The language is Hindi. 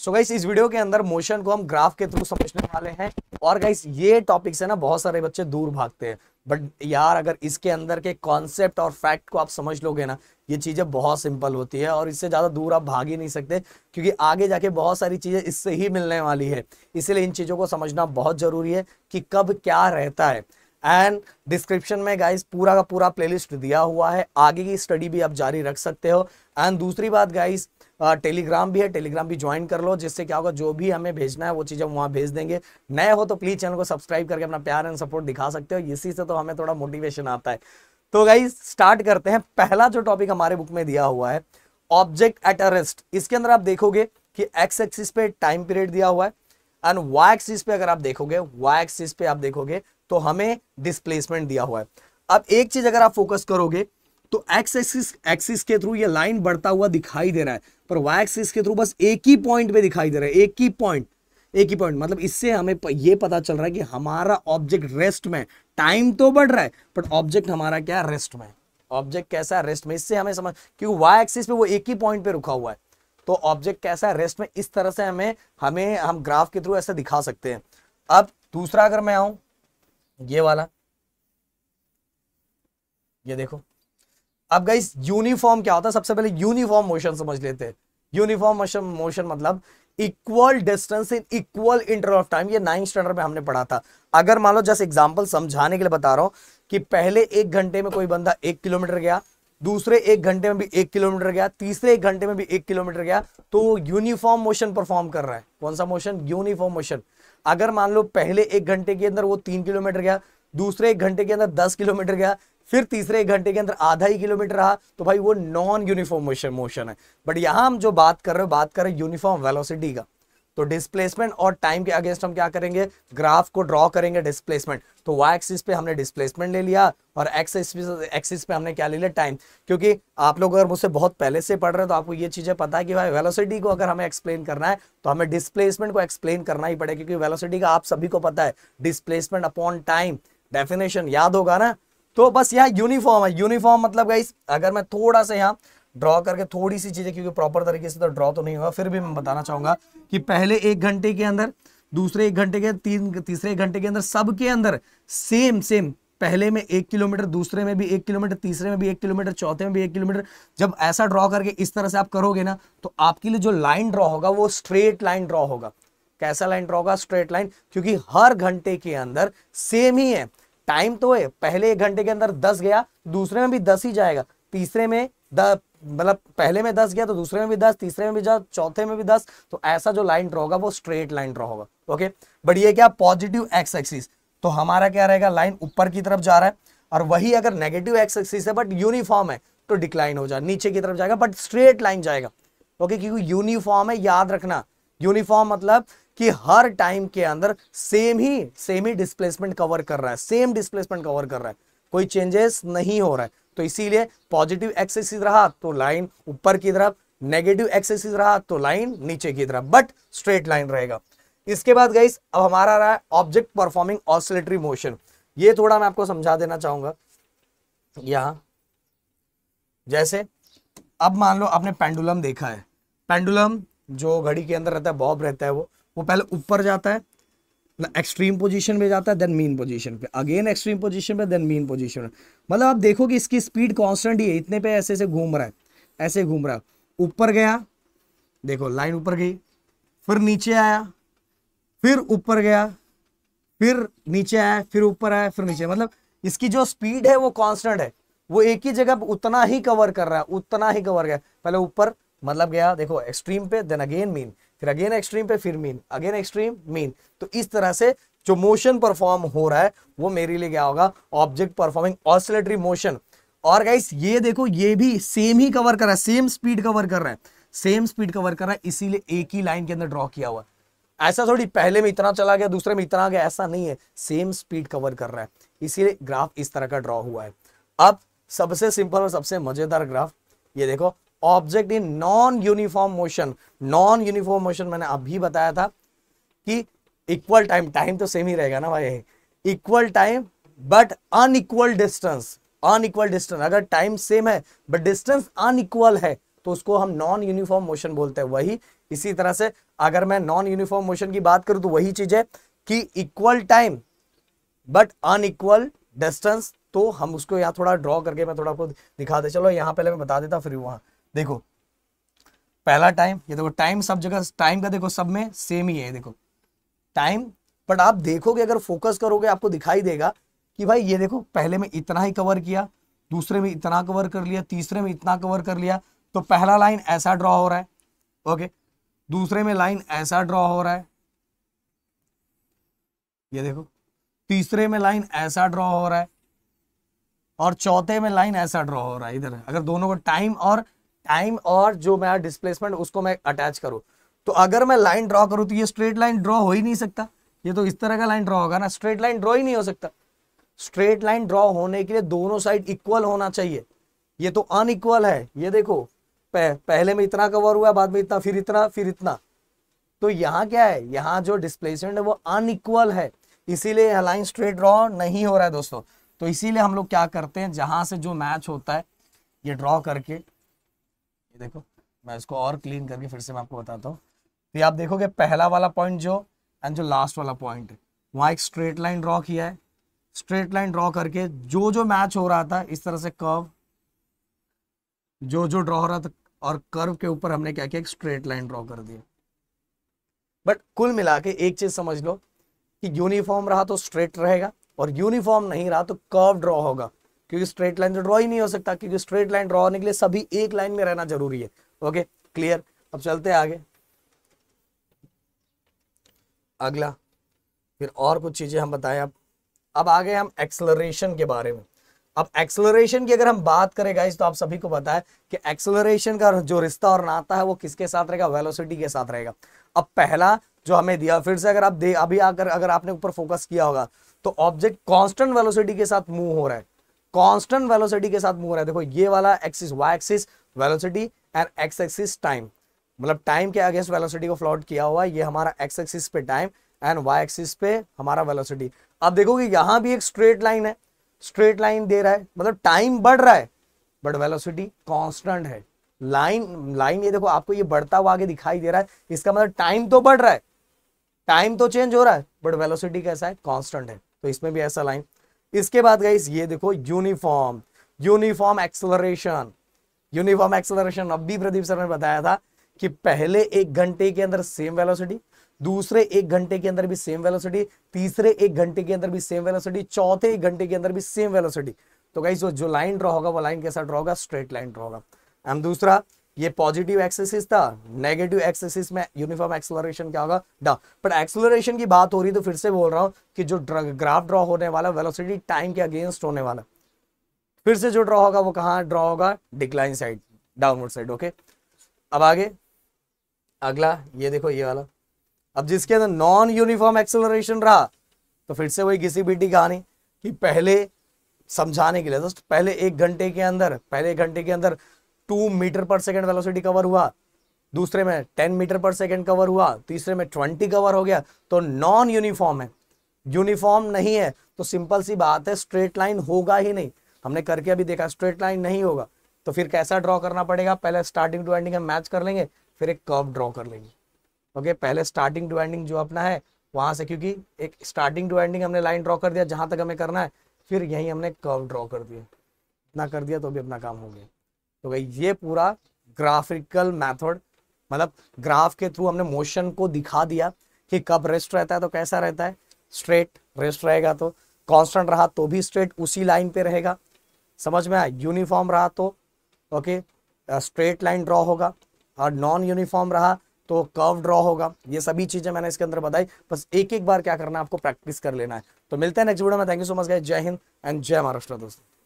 सो गाइस इस वीडियो के अंदर मोशन को हम ग्राफ के थ्रू समझने वाले हैं और गाइस ये टॉपिक से ना बहुत सारे बच्चे दूर भागते हैं बट यार अगर इसके अंदर के कॉन्सेप्ट और फैक्ट को आप समझ लोगे ना ये चीज़ें बहुत सिंपल होती है और इससे ज़्यादा दूर आप भाग ही नहीं सकते क्योंकि आगे जाके बहुत सारी चीज़ें इससे ही मिलने वाली है इसीलिए इन चीज़ों को समझना बहुत ज़रूरी है कि कब क्या रहता है एंड डिस्क्रिप्शन में गाइस पूरा का पूरा प्लेलिस्ट दिया हुआ है आगे की स्टडी भी आप जारी रख सकते हो एंड दूसरी बात गाइस टेलीग्राम भी है टेलीग्राम भी ज्वाइन कर लो जिससे क्या होगा जो भी हमें भेजना है वो चीज़ हम वहाँ भेज देंगे नए हो तो प्लीज़ चैनल को सब्सक्राइब करके अपना प्यार एंड सपोर्ट दिखा सकते हो इसी से तो हमें थोड़ा मोटिवेशन आता है तो गाई स्टार्ट करते हैं पहला जो टॉपिक हमारे बुक में दिया हुआ है ऑब्जेक्ट एट अरेस्ट इसके अंदर आप देखोगे कि एक्स एक्सिस पे टाइम पीरियड दिया हुआ है एंड वाई एक्सिस पे अगर आप देखोगे वाई एक्सिस पे आप देखोगे तो हमें डिस्प्लेसमेंट दिया हुआ है अब एक चीज अगर आप फोकस करोगे तो एक्स एक्सिस एक्सिस के थ्रू ये लाइन बढ़ता हुआ दिखाई दे रहा है पर वाई एक्सिस के थ्रू बस एक ही पॉइंट पे दिखाई दे रहा है एक ही पॉइंट एक ही पॉइंट मतलब इससे हमें ये पता चल रहा है कि हमारा ऑब्जेक्ट रेस्ट में टाइम तो बढ़ रहा है बट ऑब्जेक्ट हमारा क्या है रेस्ट में ऑब्जेक्ट कैसा है रेस्ट में इससे हमें समझ क्योंकि वाई एक्सिस पे वो एक ही पॉइंट पे रुका हुआ है तो ऑब्जेक्ट कैसा है रेस्ट में इस तरह से हमें हमें हम ग्राफ के थ्रू ऐसे दिखा सकते हैं अब दूसरा अगर मैं आऊं ये वाला ये देखो अब गई यूनिफॉर्म क्या होता है सबसे पहले यूनिफॉर्म मोशन समझ लेते हैं यूनिफॉर्म मोशन मोशन मतलब equal distance in equal interval of time ये नाइन स्टैंडर्ड में हमने पढ़ा था अगर मान लो जैसे एग्जाम्पल समझाने के लिए बता रहा हूं कि पहले एक घंटे में कोई बंदा एक किलोमीटर गया दूसरे एक घंटे में भी एक किलोमीटर गया तीसरे एक घंटे में भी एक किलोमीटर गया तो वो यूनिफॉर्म मोशन परफॉर्म कर रहा है कौन सा मोशन यूनिफॉर्म मोशन अगर मान लो पहले एक घंटे के अंदर वो तीन किलोमीटर गया दूसरे एक घंटे के अंदर दस किलोमीटर गया फिर तीसरे एक घंटे के अंदर आधा ही किलोमीटर रहा तो भाई वो नॉन यूनिफॉर्म मोशन मोशन है बट यहां हम जो बात कर रहे हो बात कर रहे हैं यूनिफॉर्म वेलोसिटी का तो डिस्प्लेसमेंट और टाइम के अगेंस्ट हम क्या करेंगे ग्राफ को ड्रॉ करेंगे डिस्प्लेसमेंट तो वाई एक्सिस पे हमने डिस्प्लेसमेंट ले लिया और एक्स एक्सिस पे हमने क्या ले लिया टाइम क्योंकि आप लोग अगर मुझसे बहुत पहले से पढ़ रहे हैं तो आपको ये चीज़ें पता है कि भाई वेलोसिटी को अगर हमें एक्सप्लेन करना है तो हमें डिस्प्लेसमेंट को एक्सप्लेन करना ही पड़ेगा क्योंकि वेलोसिटी का आप सभी को पता है डिस्प्लेसमेंट अपॉन टाइम डेफिनेशन याद होगा ना तो बस यहाँ यूनिफॉर्म है यूनिफॉर्म मतलब गाइस अगर मैं थोड़ा सा यहाँ ड्रॉ करके थोड़ी सी चीजें क्योंकि प्रॉपर तरीके से तो ड्रॉ तो नहीं होगा फिर भी मैं बताना चाहूंगा कि पहले एक घंटे के अंदर दूसरे एक घंटे के तीन तीसरे एक घंटे के अंदर सबके अंदर सेम सेम पहले में एक किलोमीटर दूसरे में भी एक किलोमीटर तीसरे में भी एक किलोमीटर चौथे में भी एक किलोमीटर जब ऐसा ड्रॉ करके इस तरह से आप करोगे ना तो आपके लिए जो लाइन ड्रॉ होगा वो स्ट्रेट लाइन ड्रॉ होगा कैसा लाइन ड्रॉ होगा स्ट्रेट लाइन क्योंकि हर घंटे के अंदर सेम ही है टाइम तो है पहले एक घंटे के अंदर दस गया दूसरे में भी दस ही जाएगा तीसरे में मतलब पहले में दस गया तो दूसरे में भी दस तीसरे में भी जा चौथे में भी दस तो ऐसा जो लाइन ड्रॉ होगा वो स्ट्रेट लाइन ड्रॉ होगा ओके बट ये क्या पॉजिटिव एक्स एक्सिस तो हमारा क्या रहेगा लाइन ऊपर की तरफ जा रहा है और वही अगर नेगेटिव एक्स एक्सिस है बट यूनिफॉर्म है तो डिक्लाइन हो जाए नीचे की तरफ जाएगा बट स्ट्रेट लाइन जाएगा ओके क्योंकि यूनिफॉर्म है याद रखना यूनिफॉर्म मतलब कि हर टाइम के अंदर सेम ही सेम ही डिस्प्लेसमेंट कवर कर रहा है सेम डिस्प्लेसमेंट कवर कर रहा है कोई चेंजेस नहीं हो रहा है तो इसीलिए पॉजिटिव एक्सेस रहा तो लाइन ऊपर की तरफ नेगेटिव एक्सेस रहा तो लाइन नीचे की तरफ बट स्ट्रेट लाइन रहेगा इसके बाद गई अब हमारा रहा है ऑब्जेक्ट परफॉर्मिंग ऑसिलेटरी मोशन ये थोड़ा मैं आपको समझा देना चाहूंगा यहां जैसे अब मान लो आपने पेंडुलम देखा है पेंडुलम जो घड़ी के अंदर रहता है बॉब रहता है वो वो पहले ऊपर जाता है एक्सट्रीम पोजीशन में जाता है देन मीन पोजीशन पे अगेन एक्सट्रीम पोजीशन पे देन मीन पोजीशन पे मतलब आप देखो कि इसकी स्पीड कांस्टेंट ही है इतने पे ऐसे ऐसे घूम रहा है ऐसे घूम रहा है ऊपर गया देखो लाइन ऊपर गई फिर नीचे आया फिर ऊपर गया फिर नीचे आया फिर ऊपर आया फिर नीचे मतलब इसकी जो स्पीड है वो कॉन्स्टेंट है वो एक ही जगह उतना ही कवर कर रहा है उतना ही कवर गया पहले ऊपर मतलब गया देखो एक्सट्रीम पे देन अगेन मीन फिर अगेन एक्सट्रीम पे फिर मीन अगेन एक्सट्रीम मीन तो इस तरह से जो मोशन परफॉर्म हो रहा है वो मेरे लिए क्या होगा ऑब्जेक्ट परफॉर्मिंग ऑसलेटरी मोशन और गाइस ये देखो ये भी सेम ही कवर कर रहा है सेम स्पीड कवर कर रहा है सेम स्पीड कवर कर रहा है इसीलिए एक ही लाइन के अंदर ड्रॉ किया हुआ ऐसा थोड़ी पहले में इतना चला गया दूसरे में इतना गया ऐसा नहीं है सेम स्पीड कवर कर रहा है इसीलिए ग्राफ इस तरह का ड्रॉ हुआ है अब सबसे सिंपल और सबसे मजेदार ग्राफ ये देखो object in non uniform motion non uniform motion मैंने अभी बताया था कि इक्वल टाइम टाइम तो सेम ही रहेगा ना भाई equal time but unequal distance unequal distance अगर टाइम सेम है बट डिस्टेंस अनइक्वल है तो उसको हम नॉन यूनिफॉर्म मोशन बोलते हैं वही इसी तरह से अगर मैं नॉन यूनिफॉर्म मोशन की बात करूं तो वही चीज है कि equal time but unequal distance तो हम उसको यहां थोड़ा ड्रॉ करके मैं थोड़ा आपको दिखा दे चलो यहां पहले मैं बता देता फिर वहां देखो पहला टाइम ये देखो टाइम सब जगह टाइम का देखो सब में सेम ही है देखो टाइम बट आप देखोगे अगर फोकस करोगे आपको दिखाई देगा कि भाई ये देखो पहले में इतना ही कवर किया दूसरे में इतना कवर कर लिया तीसरे में इतना कवर कर लिया तो पहला लाइन ऐसा ड्रॉ हो रहा है ओके दूसरे में लाइन ऐसा ड्रॉ हो रहा है ये देखो तीसरे में लाइन ऐसा ड्रॉ हो रहा है और चौथे में लाइन ऐसा ड्रॉ हो रहा है इधर अगर दोनों को टाइम और टाइम और जो मेरा डिस्प्लेसमेंट उसको मैं अटैच करूँ तो अगर मैं लाइन ड्रॉ करूँ तो ये स्ट्रेट लाइन ड्रॉ हो ही नहीं सकता ये तो इस तरह का लाइन ड्रॉ होगा ना स्ट्रेट लाइन ड्रॉ ही नहीं हो सकता स्ट्रेट लाइन ड्रॉ होने के लिए दोनों साइड इक्वल होना चाहिए ये तो अनइक्वल है ये देखो पह, पहले में इतना कवर हुआ बाद में इतना फिर इतना फिर इतना तो यहाँ क्या है यहाँ जो डिस्प्लेसमेंट है वो अनइक्वल है इसीलिए यह लाइन स्ट्रेट ड्रॉ नहीं हो रहा है दोस्तों तो इसीलिए हम लोग क्या करते हैं जहां से जो मैच होता है ये ड्रॉ करके ये देखो मैं इसको और क्लीन करके फिर से मैं आपको बताता हूँ तो आप देखोगे पहला वाला पॉइंट जो एंड जो लास्ट वाला पॉइंट वहाँ एक स्ट्रेट लाइन ड्रॉ किया है स्ट्रेट लाइन ड्रॉ करके जो जो मैच हो रहा था इस तरह से कर्व जो जो ड्रॉ हो रहा था और कर्व के ऊपर हमने क्या किया एक स्ट्रेट लाइन ड्रॉ कर दिया बट कुल मिला के एक चीज समझ लो कि यूनिफॉर्म रहा तो स्ट्रेट रहेगा और यूनिफॉर्म नहीं रहा तो कर्व ड्रॉ होगा क्योंकि स्ट्रेट लाइन तो ड्रॉ ही नहीं हो सकता क्योंकि स्ट्रेट लाइन ड्रॉ होने के लिए सभी एक लाइन में रहना जरूरी है ओके क्लियर अब चलते हैं आगे अगला फिर और कुछ चीजें हम बताएं अब अब आगे हम एक्सलरेशन के बारे में अब एक्सलरेशन की अगर हम बात करें गाइस तो आप सभी को पता कि एक्सलरेशन का जो रिश्ता और नाता है वो किसके साथ रहेगा वेलोसिटी के साथ रहेगा अब पहला जो हमें दिया फिर से अगर आप दे अभी आकर अगर आपने ऊपर फोकस किया होगा तो ऑब्जेक्ट कॉन्स्टेंट वेलोसिटी के साथ मूव हो रहा है कांस्टेंट वेलोसिटी के साथ मूव रहा है देखो ये वाला axis y axis velocity and x axis time मतलब टाइम के अगेंस्ट वेलोसिटी को फ्लॉट किया हुआ है ये हमारा एक्स एक्सिस पे टाइम एंड वाई एक्सिस पे हमारा वेलोसिटी अब देखोगे यहां भी एक स्ट्रेट लाइन है स्ट्रेट लाइन दे रहा है मतलब टाइम बढ़ रहा है बट वेलोसिटी कांस्टेंट है लाइन लाइन ये देखो आपको ये बढ़ता हुआ आगे दिखाई दे रहा है इसका मतलब टाइम तो बढ़ रहा है टाइम तो चेंज हो रहा है बट वेलोसिटी कैसा है कांस्टेंट है तो इसमें भी ऐसा लाइन इसके बाद गाइस ये देखो uniform uniform acceleration uniform acceleration अब भी प्रदीप सर ने बताया था कि पहले एक घंटे के अंदर सेम वेलोसिटी दूसरे एक घंटे के अंदर भी सेम वेलोसिटी तीसरे एक घंटे के अंदर भी सेम वेलोसिटी चौथे एक घंटे के अंदर भी सेम वेलोसिटी तो गाइस जो लाइन ड्रॉ होगा वो लाइन कैसा ड्रॉ होगा स्ट्रेट लाइन ड्रॉ होगा एंड दूसरा ये पॉजिटिव एक्सेसिस था नेगेटिव एक्सेसिस में यूनिफॉर्म एक्सलोरेशन क्या होगा डा बट एक्सलोरेशन की बात हो रही तो फिर से बोल रहा हूँ कि जो ग्राफ ड्रॉ होने वाला वेलोसिटी टाइम के अगेंस्ट होने वाला फिर से जो ड्रॉ होगा वो कहाँ ड्रॉ होगा decline side downward side okay अब आगे अगला ये देखो ये वाला अब जिसके अंदर नॉन यूनिफॉर्म एक्सेलरेशन रहा तो फिर से वही घिसी बिटी कहानी कि पहले समझाने के लिए दोस्त पहले एक घंटे के अंदर पहले घंटे के अंदर two metre per second velocity cover हुआ दूसरे में ten metre per second cover हुआ तीसरे में ट्वेंटी कवर हो गया तो नॉन यूनिफॉर्म है यूनिफॉर्म नहीं है तो सिंपल सी बात है स्ट्रेट लाइन होगा ही नहीं हमने करके अभी देखा स्ट्रेट लाइन नहीं होगा तो फिर कैसा ड्रॉ करना पड़ेगा पहले स्टार्टिंग टू एंडिंग हम मैच कर लेंगे फिर एक कर्व ड्रॉ कर लेंगे ओके पहले स्टार्टिंग टू एंडिंग जो अपना है वहां से क्योंकि एक स्टार्टिंग टू एंडिंग हमने लाइन ड्रॉ कर दिया जहां तक हमें करना है फिर यही हमने कर्व ड्रॉ कर दिया इतना कर दिया तो भी अपना काम हो गया तो भाई ये पूरा ग्राफिकल मैथड मतलब ग्राफ के थ्रू हमने मोशन को दिखा दिया कि कब रेस्ट रहता है तो कैसा रहता है स्ट्रेट रेस्ट रहेगा तो कांस्टेंट रहा तो भी स्ट्रेट उसी लाइन पे रहेगा समझ में आया यूनिफॉर्म रहा तो ओके स्ट्रेट लाइन ड्रॉ होगा और नॉन यूनिफॉर्म रहा तो कर्व ड्रॉ होगा ये सभी चीज़ें मैंने इसके अंदर बताई बस एक एक बार क्या करना है आपको प्रैक्टिस कर लेना है तो मिलते हैं नेक्स्ट वीडियो में thank you so much guys जय हिंद एंड जय महाराष्ट्र दोस्तों